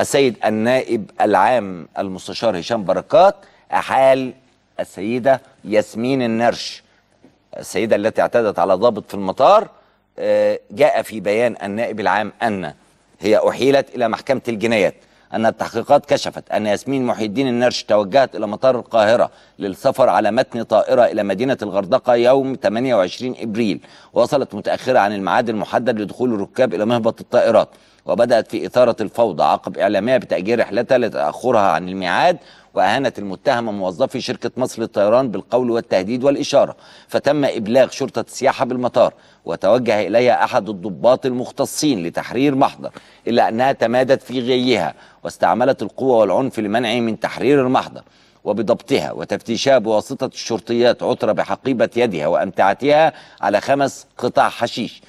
السيد النائب العام المستشار هشام بركات أحال السيدة ياسمين النرش السيدة التي اعتدت على ضابط في المطار آه، جاء في بيان النائب العام أن هي أحيلت إلى محكمة الجنايات أن التحقيقات كشفت أن ياسمين محي الدين النرش توجهت إلى مطار القاهرة للسفر على متن طائرة إلى مدينة الغردقة يوم 28 إبريل وصلت متأخرة عن الميعاد المحدد لدخول الركاب إلى مهبط الطائرات وبدأت في إثارة الفوضى عقب إعلامها بتأجير رحلتها لتأخرها عن الميعاد وأهانت المتهمة موظفي شركة مصر للطيران بالقول والتهديد والإشارة فتم إبلاغ شرطة السياحة بالمطار وتوجه إليها أحد الضباط المختصين لتحرير محضر إلا أنها تمادت في غيها واستعملت القوة والعنف لمنعه من تحرير المحضر وبضبطها وتفتيشها بواسطة الشرطيات عثر بحقيبة يدها وأمتعتها على خمس قطع حشيش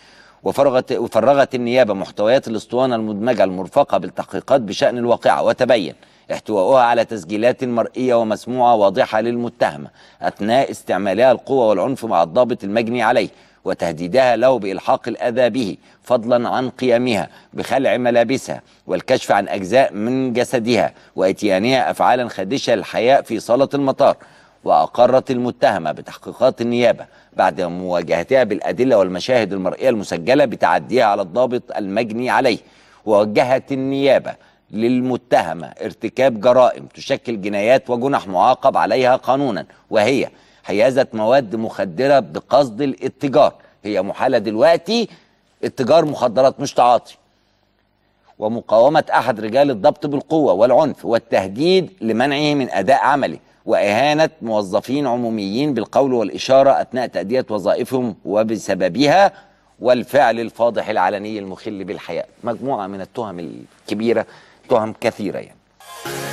وفرغت وفرغت النيابة محتويات الاسطوانة المدمجة المرفقة بالتحقيقات بشأن الواقعة وتبين احتواؤها على تسجيلات مرئية ومسموعة واضحة للمتهمة أثناء استعمالها القوة والعنف مع الضابط المجني عليه وتهديدها له بإلحاق الأذى به فضلا عن قيامها بخلع ملابسها والكشف عن أجزاء من جسدها وإتيانها أفعالا خادشة للحياء في صالة المطار وأقرت المتهمة بتحقيقات النيابة بعد مواجهتها بالأدلة والمشاهد المرئية المسجلة بتعديها على الضابط المجني عليه ووجهت النيابة للمتهمة ارتكاب جرائم تشكل جنايات وجنح معاقب عليها قانونا وهي حيازة مواد مخدرة بقصد الاتجار هي محالة دلوقتي اتجار مخدرات مش تعاطي ومقاومة أحد رجال الضبط بالقوة والعنف والتهديد لمنعه من أداء عمله وإهانة موظفين عموميين بالقول والإشارة أثناء تأدية وظائفهم وبسببها والفعل الفاضح العلني المخل بالحياة مجموعة من التهم الكبيرة تهم كثيره يعني